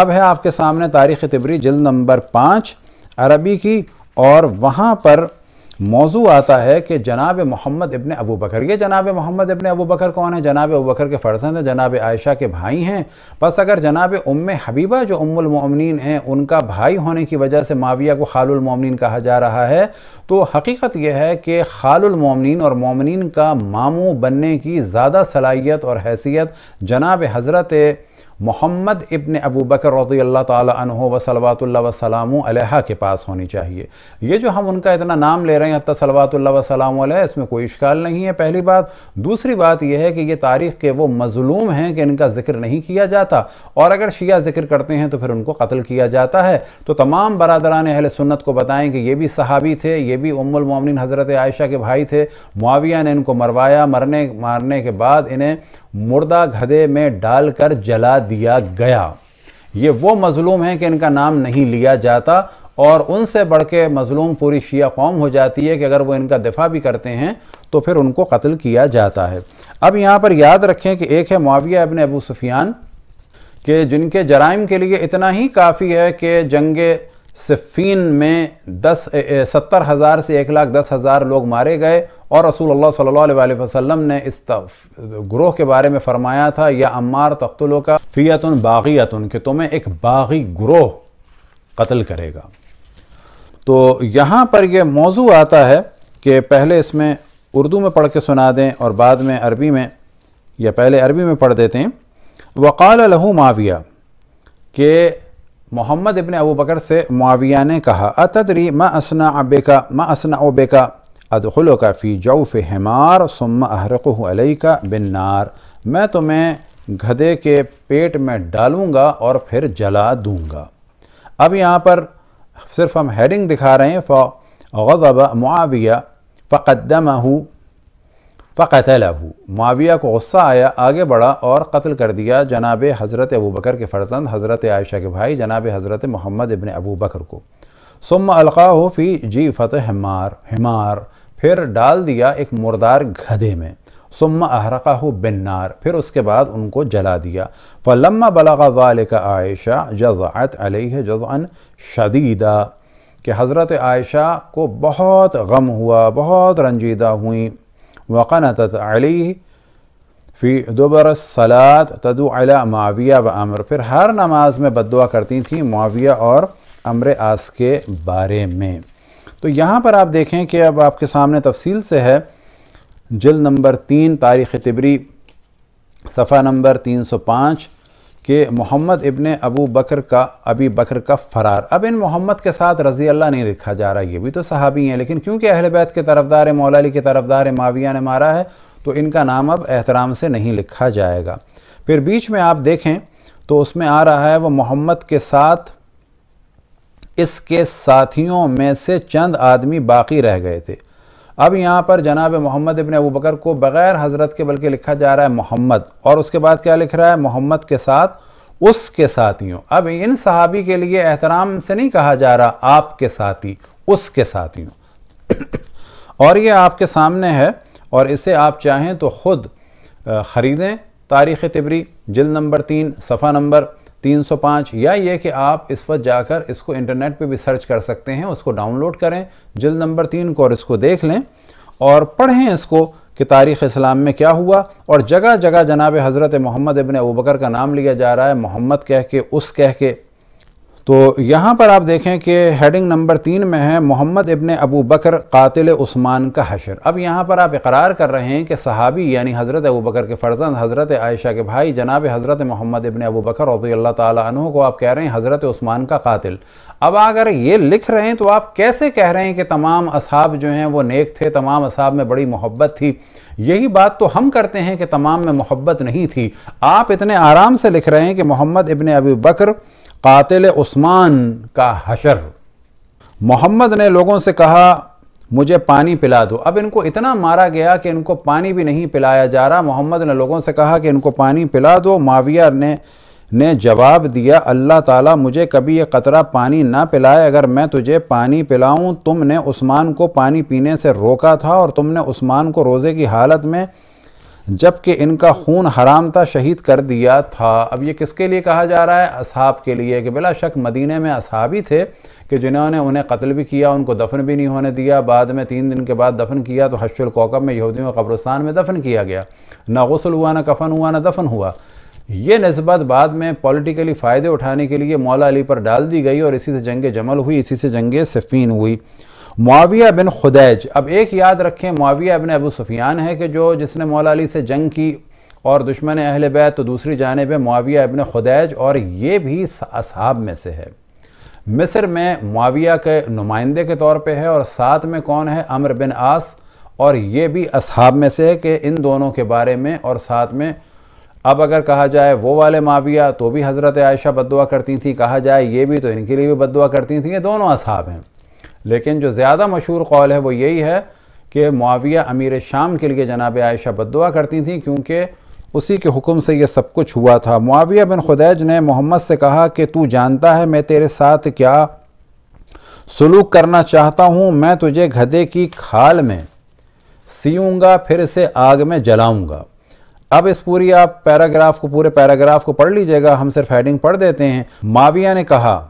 اب ہے آپ کے سامنے تاریخ طبری جلد نمبر پانچ عربی کی اور وہاں پر موضوع آتا ہے کہ جناب محمد ابن ابو بکر یہ جناب محمد ابن ابو بکر کون ہے جناب ابو بکر کے فرزند ہیں جناب عائشہ کے بھائی ہیں بس اگر جناب ام حبیبہ جو ام المؤمنین ہیں ان کا بھائی ہونے کی وجہ سے معاویہ کو خال المؤمنین کہا جا رہا ہے تو حقیقت یہ ہے کہ خال المؤمنین اور مومنین کا ماموں بننے کی زیادہ صلاحیت اور حیثیت جناب حضرت محمد ابن ابو بکر رضی اللہ تعالیٰ عنہ و صلوات اللہ و سلام علیہ کے پاس ہونی چاہیے یہ جو ہم ان کا اتنا نام لے رہے ہیں صلوات اللہ و سلام علیہ اس میں کوئی اشکال نہیں ہے پہلی بات دوسری بات یہ ہے کہ یہ تاریخ کے وہ مظلوم ہیں کہ ان کا ذکر نہیں کیا جاتا اور اگر شیعہ ذکر کرتے ہیں تو پھر ان کو قتل کیا جاتا ہے تو تمام برادران اہل سنت کو بتائیں کہ یہ بھی صحابی تھے یہ بھی ام المومنین حضرت عائشہ کے بھائی تھے معاویہ نے ان کو مروایا مرنے مارنے کے بعد انہیں مردہ گھدے میں ڈال کر جلا دیا گیا یہ وہ مظلوم ہیں کہ ان کا نام نہیں لیا جاتا اور ان سے بڑھ کے مظلوم پوری شیعہ قوم ہو جاتی ہے کہ اگر وہ ان کا دفاع بھی کرتے ہیں تو پھر ان کو قتل کیا جاتا ہے اب یہاں پر یاد رکھیں کہ ایک ہے معاویہ ابن ابو سفیان کہ جن کے جرائم کے لیے اتنا ہی کافی ہے کہ جنگ صفین میں دس ستر ہزار سے ایک لاکھ دس ہزار لوگ مارے گئے اور رسول اللہ صلی اللہ علیہ وآلہ وسلم نے اس گروہ کے بارے میں فرمایا تھا یا عمار تختلو کا فیتن باغیتن کہ تمہیں ایک باغی گروہ قتل کرے گا تو یہاں پر یہ موضوع آتا ہے کہ پہلے اس میں اردو میں پڑھ کے سنا دیں اور بعد میں عربی میں یا پہلے عربی میں پڑھ دیتے ہیں وقال لہو معاویہ کہ محمد ابن ابو بکر سے معاویہ نے کہا اتدری ما اسنا کا ما اسنا کا ادخل کا فی جوف حمار ثم احرک و علی کا بن نار میں تمہیں گھدے کے پیٹ میں ڈالوں گا اور پھر جلا دوں گا اب یہاں پر صرف ہم ہیڈنگ دکھا رہے ہیں فغضب معاویہ فقدمہ فقتلہ معاویہ کو غصہ آیا آگے بڑھا اور قتل کر دیا جناب حضرت ابو بکر کے فرزند حضرت عائشہ کے بھائی جناب حضرت محمد ابن ابو بکر کو ثم القاہ فی جی فتح ہمار ہمار پھر ڈال دیا ایک مردار گھدے میں ثم احرقہ بن بنار پھر اس کے بعد ان کو جلا دیا فلما بلغ ذلك عائشہ جزعت علیہ جزعا شدیدہ کہ حضرت عائشہ کو بہت غم ہوا بہت رنجیدہ ہوئیں وقنتت علیہ فی الصلاة سلاد علی معاویہ و امر پھر ہر نماز میں بد دعا کرتی تھیں معاویہ اور امر آس کے بارے میں تو یہاں پر آپ دیکھیں کہ اب آپ کے سامنے تفصیل سے ہے جلد نمبر تین تاریخ تبری صفحہ نمبر تین سو پانچ کہ محمد ابن ابو بکر کا ابی بکر کا فرار اب ان محمد کے ساتھ رضی اللہ نہیں لکھا جا رہا یہ بھی تو صحابی ہیں لیکن کیونکہ اہل بیت کے طرف دار علی کے طرف دار ماویہ نے مارا ہے تو ان کا نام اب احترام سے نہیں لکھا جائے گا پھر بیچ میں آپ دیکھیں تو اس میں آ رہا ہے وہ محمد کے ساتھ اس کے ساتھیوں میں سے چند آدمی باقی رہ گئے تھے اب یہاں پر جناب محمد ابن ابوبکر کو بغیر حضرت کے بلکہ لکھا جا رہا ہے محمد اور اس کے بعد کیا لکھ رہا ہے محمد کے ساتھ اس کے ساتھیوں اب ان صحابی کے لیے احترام سے نہیں کہا جا رہا آپ کے ساتھی اس کے ساتھیوں اور یہ آپ کے سامنے ہے اور اسے آپ چاہیں تو خود خریدیں تاریخ تبری جلد نمبر تین صفحہ نمبر تین سو پانچ یا یہ کہ آپ اس وقت جا کر اس کو انٹرنیٹ پہ بھی سرچ کر سکتے ہیں اس کو ڈاؤن لوڈ کریں جلد نمبر تین کو اور اس کو دیکھ لیں اور پڑھیں اس کو کہ تاریخ اسلام میں کیا ہوا اور جگہ جگہ جناب حضرت محمد ابن اوبکر کا نام لیا جا رہا ہے محمد کہہ کے اس کہہ کے تو یہاں پر آپ دیکھیں کہ ہیڈنگ نمبر تین میں ہے محمد ابن ابو بکر قاتل عثمان کا حشر اب یہاں پر آپ اقرار کر رہے ہیں کہ صحابی یعنی حضرت ابو بکر کے فرزند حضرت عائشہ کے بھائی جناب حضرت محمد ابن ابو بکر رضی اللہ تعالیٰ عنہ کو آپ کہہ رہے ہیں حضرت عثمان کا قاتل اب اگر یہ لکھ رہے ہیں تو آپ کیسے کہہ رہے ہیں کہ تمام اصحاب جو ہیں وہ نیک تھے تمام اصحاب میں بڑی محبت تھی یہی بات تو ہم کرتے ہیں کہ تمام میں محبت نہیں تھی آپ اتنے آرام سے لکھ رہے ہیں کہ محمد ابن ابو بکر قاتل عثمان کا حشر محمد نے لوگوں سے کہا مجھے پانی پلا دو اب ان کو اتنا مارا گیا کہ ان کو پانی بھی نہیں پلایا جا رہا محمد نے لوگوں سے کہا کہ ان کو پانی پلا دو معاویہ نے نے جواب دیا اللہ تعالیٰ مجھے کبھی یہ قطرہ پانی نہ پلائے اگر میں تجھے پانی پلاؤں تم نے عثمان کو پانی پینے سے روکا تھا اور تم نے عثمان کو روزے کی حالت میں جبکہ ان کا خون حرام تھا شہید کر دیا تھا اب یہ کس کے لیے کہا جا رہا ہے اصحاب کے لیے کہ بلا شک مدینہ میں اصحابی تھے کہ جنہوں نے انہیں قتل بھی کیا ان کو دفن بھی نہیں ہونے دیا بعد میں تین دن کے بعد دفن کیا تو حش کوکب میں یہودیوں کے قبرستان میں دفن کیا گیا نہ غسل ہوا نہ کفن ہوا نہ دفن ہوا یہ نسبت بعد میں پولیٹیکلی فائدے اٹھانے کے لیے مولا علی پر ڈال دی گئی اور اسی سے جنگ جمل ہوئی اسی سے جنگ سفین ہوئی معاویہ بن خدیج اب ایک یاد رکھیں معاویہ ابن سفیان ہے کہ جو جس نے مولا علی سے جنگ کی اور دشمن اہل بیت تو دوسری جانب ہے معاویہ ابن خدیج اور یہ بھی اصحاب میں سے ہے مصر میں معاویہ کے نمائندے کے طور پہ ہے اور ساتھ میں کون ہے امر بن آس اور یہ بھی اصحاب میں سے ہے کہ ان دونوں کے بارے میں اور ساتھ میں اب اگر کہا جائے وہ والے معاویہ تو بھی حضرت عائشہ بدعا کرتی تھیں کہا جائے یہ بھی تو ان کے لیے بھی بد دعا کرتی تھیں یہ دونوں اصحاب ہیں لیکن جو زیادہ مشہور قول ہے وہ یہی ہے کہ معاویہ امیر شام کے لیے جناب عائشہ بدعا کرتی تھیں کیونکہ اسی کے حکم سے یہ سب کچھ ہوا تھا معاویہ بن خدیج نے محمد سے کہا کہ تو جانتا ہے میں تیرے ساتھ کیا سلوک کرنا چاہتا ہوں میں تجھے گھدے کی کھال میں سیوں گا پھر اسے آگ میں جلاؤں گا اب اس پوری آپ پیراگراف کو پورے پیراگراف کو پڑھ لیجئے گا ہم صرف ہیڈنگ پڑھ دیتے ہیں معاویہ نے کہا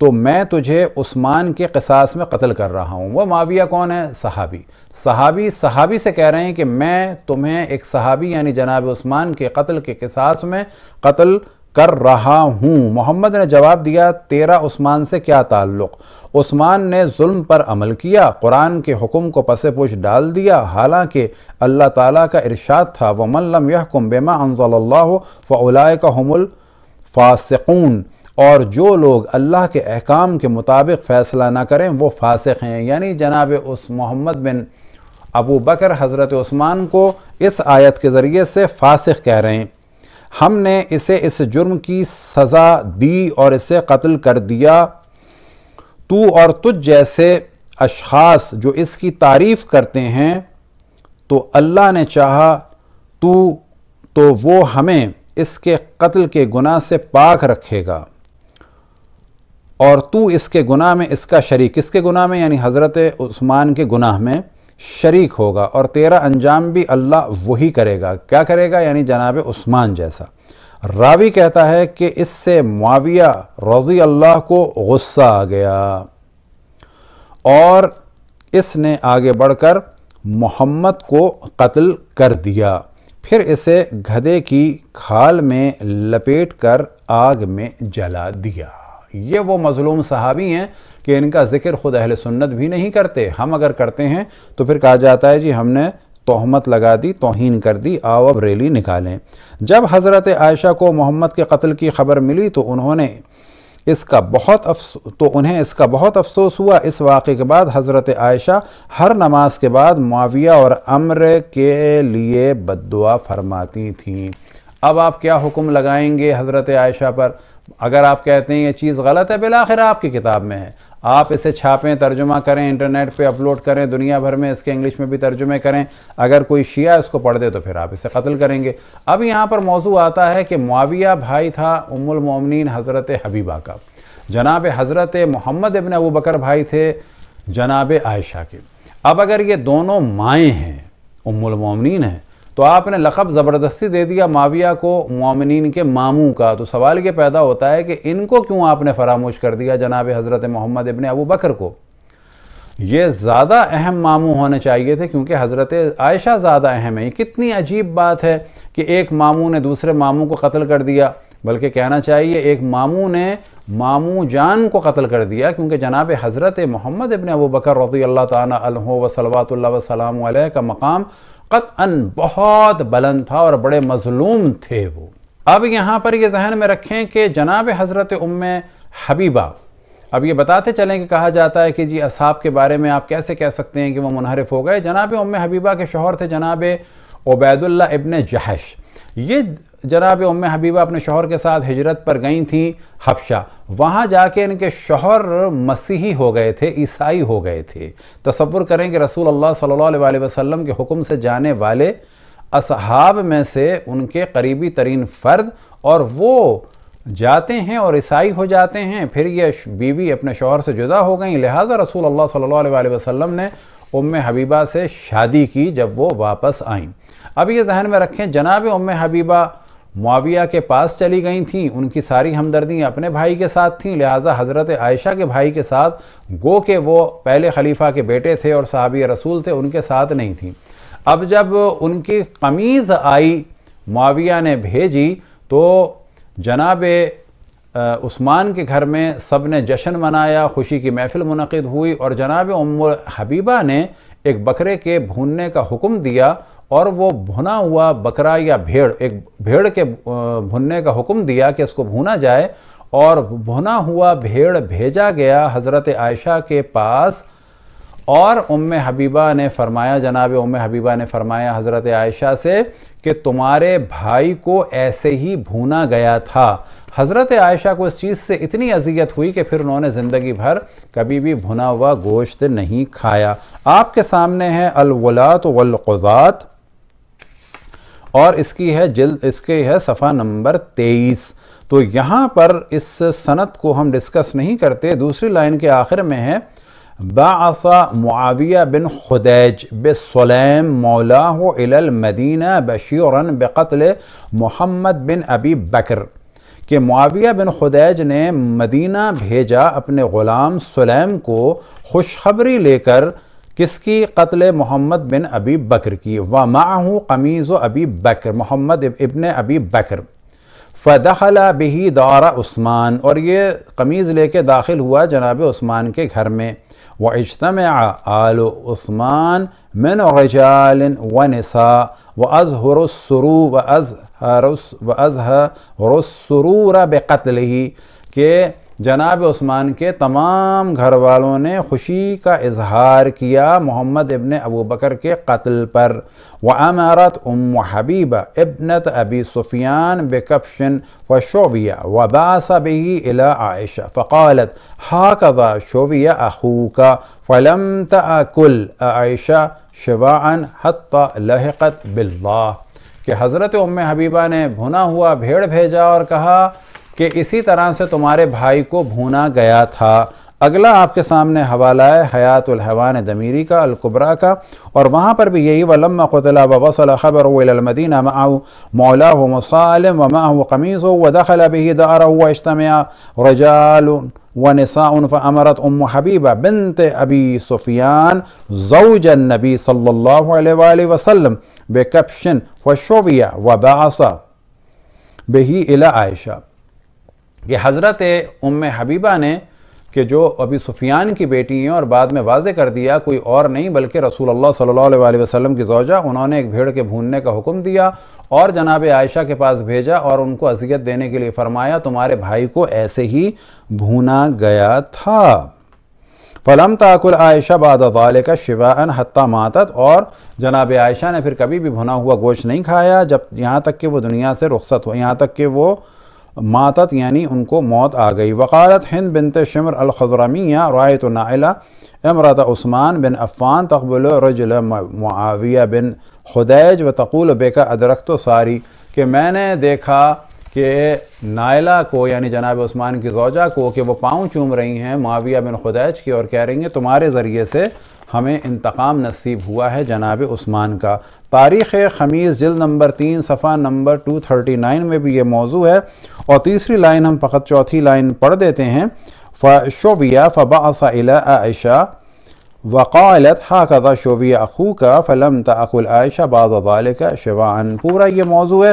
تو میں تجھے عثمان کے قصاص میں قتل کر رہا ہوں وہ معاویہ کون ہے صحابی صحابی صحابی سے کہہ رہے ہیں کہ میں تمہیں ایک صحابی یعنی جناب عثمان کے قتل کے قصاص میں قتل کر رہا ہوں محمد نے جواب دیا تیرا عثمان سے کیا تعلق عثمان نے ظلم پر عمل کیا قرآن کے حکم کو پس پوچھ ڈال دیا حالانکہ اللہ تعالیٰ کا ارشاد تھا وہ ملم يَحْكُمْ بِمَا بما اللَّهُ اللہ هُمُ فلائے کا اور جو لوگ اللہ کے احکام کے مطابق فیصلہ نہ کریں وہ فاسق ہیں یعنی جناب اس محمد بن ابو بکر حضرت عثمان کو اس آیت کے ذریعے سے فاسق کہہ رہے ہیں ہم نے اسے اس جرم کی سزا دی اور اسے قتل کر دیا تو اور تجھ جیسے اشخاص جو اس کی تعریف کرتے ہیں تو اللہ نے چاہا تو تو وہ ہمیں اس کے قتل کے گناہ سے پاک رکھے گا اور تو اس کے گناہ میں اس کا شریک اس کے گناہ میں یعنی حضرت عثمان کے گناہ میں شریک ہوگا اور تیرا انجام بھی اللہ وہی کرے گا کیا کرے گا یعنی جناب عثمان جیسا راوی کہتا ہے کہ اس سے معاویہ رضی اللہ کو غصہ آ گیا اور اس نے آگے بڑھ کر محمد کو قتل کر دیا پھر اسے گھدے کی کھال میں لپیٹ کر آگ میں جلا دیا یہ وہ مظلوم صحابی ہیں کہ ان کا ذکر خود اہل سنت بھی نہیں کرتے ہم اگر کرتے ہیں تو پھر کہا جاتا ہے جی ہم نے تہمت لگا دی توہین کر دی آؤ اب ریلی نکالیں جب حضرت عائشہ کو محمد کے قتل کی خبر ملی تو انہوں نے اس کا بہت افسو تو انہیں اس کا بہت افسوس ہوا اس واقعے کے بعد حضرت عائشہ ہر نماز کے بعد معاویہ اور امر کے لیے بد دعا فرماتی تھیں اب آپ کیا حکم لگائیں گے حضرت عائشہ پر اگر آپ کہتے ہیں یہ چیز غلط ہے بلاخر آپ کی کتاب میں ہے آپ اسے چھاپیں ترجمہ کریں انٹرنیٹ پہ اپلوڈ کریں دنیا بھر میں اس کے انگلش میں بھی ترجمے کریں اگر کوئی شیعہ اس کو پڑھ دے تو پھر آپ اسے قتل کریں گے اب یہاں پر موضوع آتا ہے کہ معاویہ بھائی تھا ام المومنین حضرت حبیبہ کا جناب حضرت محمد ابن ابو بکر بھائی تھے جناب عائشہ کے اب اگر یہ دونوں مائیں ہیں ام المومنین ہیں تو آپ نے لقب زبردستی دے دیا معاویہ کو مومنین کے ماموں کا تو سوال یہ پیدا ہوتا ہے کہ ان کو کیوں آپ نے فراموش کر دیا جناب حضرت محمد ابن ابو بکر کو یہ زیادہ اہم ماموں ہونے چاہیے تھے کیونکہ حضرت عائشہ زیادہ اہم ہے یہ کتنی عجیب بات ہے کہ ایک ماموں نے دوسرے ماموں کو قتل کر دیا بلکہ کہنا چاہیے ایک ماموں نے ماموں جان کو قتل کر دیا کیونکہ جناب حضرت محمد ابن ابو بکر رضی اللہ تعالیٰ علیہ وسلات اللہ وسلم علیہ کا مقام قطعاً بہت بلند تھا اور بڑے مظلوم تھے وہ اب یہاں پر یہ ذہن میں رکھیں کہ جناب حضرت ام حبیبہ اب یہ بتاتے چلیں کہ کہا جاتا ہے کہ جی اصحاب کے بارے میں آپ کیسے کہہ سکتے ہیں کہ وہ منحرف ہو گئے جناب ام حبیبہ کے شوہر تھے جناب عبید اللہ ابن جہش یہ جناب ام حبیبہ اپنے شوہر کے ساتھ ہجرت پر گئیں تھیں حفشہ وہاں جا کے ان کے شوہر مسیحی ہو گئے تھے عیسائی ہو گئے تھے تصور کریں کہ رسول اللہ صلی اللہ علیہ وسلم کے حکم سے جانے والے اصحاب میں سے ان کے قریبی ترین فرد اور وہ جاتے ہیں اور عیسائی ہو جاتے ہیں پھر یہ بیوی اپنے شوہر سے جدا ہو گئیں لہٰذا رسول اللہ صلی اللہ علیہ وسلم نے ام حبیبہ سے شادی کی جب وہ واپس آئیں اب یہ ذہن میں رکھیں جناب ام حبیبہ معاویہ کے پاس چلی گئی تھیں ان کی ساری ہمدردیاں اپنے بھائی کے ساتھ تھیں لہٰذا حضرت عائشہ کے بھائی کے ساتھ گو کہ وہ پہلے خلیفہ کے بیٹے تھے اور صحابی رسول تھے ان کے ساتھ نہیں تھیں اب جب ان کی قمیض آئی معاویہ نے بھیجی تو جناب عثمان کے گھر میں سب نے جشن منایا خوشی کی محفل منعقد ہوئی اور جناب ام حبیبہ نے ایک بکرے کے بھوننے کا حکم دیا اور وہ بھنا ہوا بکرا یا بھیڑ ایک بھیڑ کے بھننے کا حکم دیا کہ اس کو بھونا جائے اور بھنا ہوا بھیڑ بھیجا گیا حضرت عائشہ کے پاس اور ام حبیبہ نے فرمایا جناب ام حبیبہ نے فرمایا حضرت عائشہ سے کہ تمہارے بھائی کو ایسے ہی بھونا گیا تھا حضرت عائشہ کو اس چیز سے اتنی اذیت ہوئی کہ پھر انہوں نے زندگی بھر کبھی بھی بھنا ہوا گوشت نہیں کھایا آپ کے سامنے ہیں الولات والقضات اور اس کی ہے جلد اس کے ہے صفحہ نمبر تیئیس تو یہاں پر اس سنت کو ہم ڈسکس نہیں کرتے دوسری لائن کے آخر میں ہے باعصا معاویہ بن خدیج بسلیم سلیم مولان المدینہ الل بقتل محمد بن ابی بکر کہ معاویہ بن خدیج نے مدینہ بھیجا اپنے غلام سلیم کو خوشخبری لے کر کس کی قتل محمد بن ابی بکر کی و قَمِيزُ قمیض ابی بکر محمد ابن ابی بکر فدخل به دار عثمان اور یہ قمیض لے کے داخل ہوا جناب عثمان کے گھر میں وہ آلُ عثمان من رجال نثا و از حرسرو و از و کہ جناب عثمان کے تمام گھر والوں نے خوشی کا اظہار کیا محمد ابن ابو بکر کے قتل پر و ام حبیبہ ابنت ابی صفیان بے کپشن و شوبیہ و با صبح عائشہ فقالت حاقہ شوبیہ اخوکا فلم تأکل عائشہ شبان حت لہقت بلبا کہ حضرت ام حبیبہ نے بھنا ہوا بھیڑ بھیجا اور کہا کہ اسی طرح سے تمہارے بھائی کو بھونا گیا تھا اگلا آپ کے سامنے حوالہ ہے حیات الحوان دمیری کا القبرا کا اور وہاں پر بھی یہی ولم خطلا وسل خبر المدینہ ما مولا مسالم واؤ و قمیص و دخل دار اجتماع رجال امرت حبیبہ بنت ابی صفیان زع نبی صلی اللہ علیہ وسلم بے کپشن و شوبیہ و باآ بیہی علا عائشہ کہ حضرت ام حبیبہ نے کہ جو ابھی سفیان کی بیٹی ہیں اور بعد میں واضح کر دیا کوئی اور نہیں بلکہ رسول اللہ صلی اللہ علیہ وآلہ وسلم کی زوجہ انہوں نے ایک بھیڑ کے بھوننے کا حکم دیا اور جناب عائشہ کے پاس بھیجا اور ان کو اذیت دینے کے لیے فرمایا تمہارے بھائی کو ایسے ہی بھونا گیا تھا فلم تَعْكُلْ العائشہ بَعْدَ ذَلِكَ شِوَاءً حَتَّى مَاتَتْ ماتت اور جناب عائشہ نے پھر کبھی بھی بھنا ہوا گوشت نہیں کھایا جب یہاں تک کہ وہ دنیا سے رخصت ہو یہاں تک کہ وہ ماتت یعنی ان کو موت آ گئی وقالت ہند بنت شمر الخضرمیہ رائت نائلہ امرت عثمان بن عفان تقبل رجل معاویہ بن خدیج و تقول بیکا ادرکت و ساری کہ میں نے دیکھا کہ نائلہ کو یعنی جناب عثمان کی زوجہ کو کہ وہ پاؤں چوم رہی ہیں معاویہ بن خدیج کی اور کہہ رہی ہیں تمہارے ذریعے سے ہمیں انتقام نصیب ہوا ہے جناب عثمان کا تاریخ خمیز جل نمبر تین صفحہ نمبر ٹو تھرٹی نائن میں بھی یہ موضوع ہے اور تیسری لائن ہم فقط چوتھی لائن پڑھ دیتے ہیں فوبیہ إِلَىٰ عل عائشہ وقالت حاقع شُوْوِيَا اخوقہ فلم تَأَقُلْ العائشہ بعض ذَلِكَ شِوَاعًا پورا یہ موضوع ہے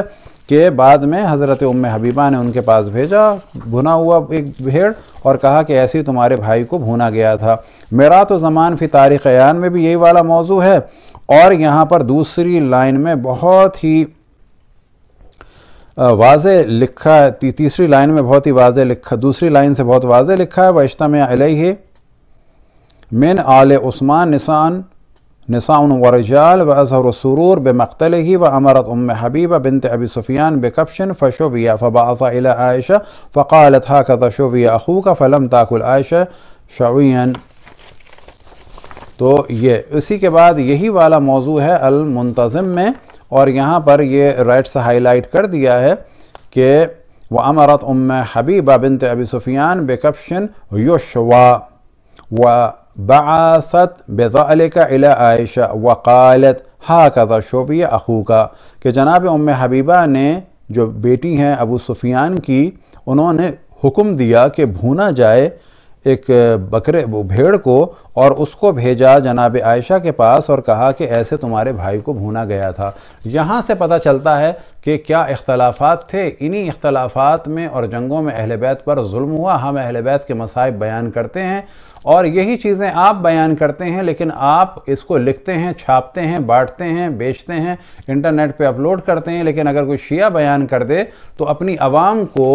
کہ بعد میں حضرت ام حبیبہ نے ان کے پاس بھیجا بھنا ہوا ایک بھیڑ اور کہا کہ ایسے ہی تمہارے بھائی کو بھونا گیا تھا میرا تو زمان فی تاریخ ایان میں بھی یہی والا موضوع ہے اور یہاں پر دوسری لائن میں بہت ہی واضح لکھا ہے تیسری لائن میں بہت ہی واضح لکھا دوسری لائن سے بہت واضح لکھا ہے میں علیہ من آل عثمان نسان نساء و اظہر سرور بے وأمرت و حبيبة ام حبیبہ بنت ابی سفيان بے کپشن فشویہ إلى عائشة فقالت هكذا التحا أخوك فلم تأكل عائشة شوین تو یہ اسی کے بعد یہی والا موضوع ہے المنتظم میں اور یہاں پر یہ سے ہائی لائٹ کر دیا ہے کہ وہ أُمَّ ام حبیبہ بنت اب سفیان بے کپشن و بعثت بضا الی عائشہ وقالت حاقہ شعبیہ اخوقہ کہ جناب ام حبیبہ نے جو بیٹی ہیں ابو سفیان کی انہوں نے حکم دیا کہ بھونا جائے ایک بکرے بھیڑ کو اور اس کو بھیجا جناب عائشہ کے پاس اور کہا کہ ایسے تمہارے بھائی کو بھونا گیا تھا یہاں سے پتہ چلتا ہے کہ کیا اختلافات تھے انہی اختلافات میں اور جنگوں میں اہل بیت پر ظلم ہوا ہم اہل بیت کے مصائب بیان کرتے ہیں اور یہی چیزیں آپ بیان کرتے ہیں لیکن آپ اس کو لکھتے ہیں چھاپتے ہیں بانٹتے ہیں بیچتے ہیں انٹرنیٹ پہ اپلوڈ کرتے ہیں لیکن اگر کوئی شیعہ بیان کر دے تو اپنی عوام کو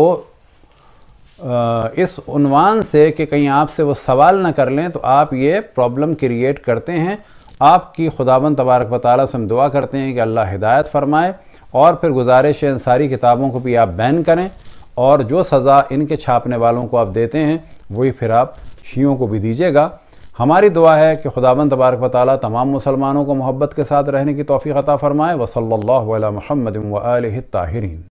اس عنوان سے کہ کہیں آپ سے وہ سوال نہ کر لیں تو آپ یہ پرابلم کریٹ کرتے ہیں آپ کی خداون تبارک و تعالیٰ سے ہم دعا کرتے ہیں کہ اللہ ہدایت فرمائے اور پھر گزارش ہے ان ساری کتابوں کو بھی آپ بین کریں اور جو سزا ان کے چھاپنے والوں کو آپ دیتے ہیں وہی پھر آپ شیعوں کو بھی دیجیے گا ہماری دعا ہے کہ خدا بند تبارک و تعالیٰ تمام مسلمانوں کو محبت کے ساتھ رہنے کی توفیق عطا فرمائے صلی اللہ علیہ محمد و علیہ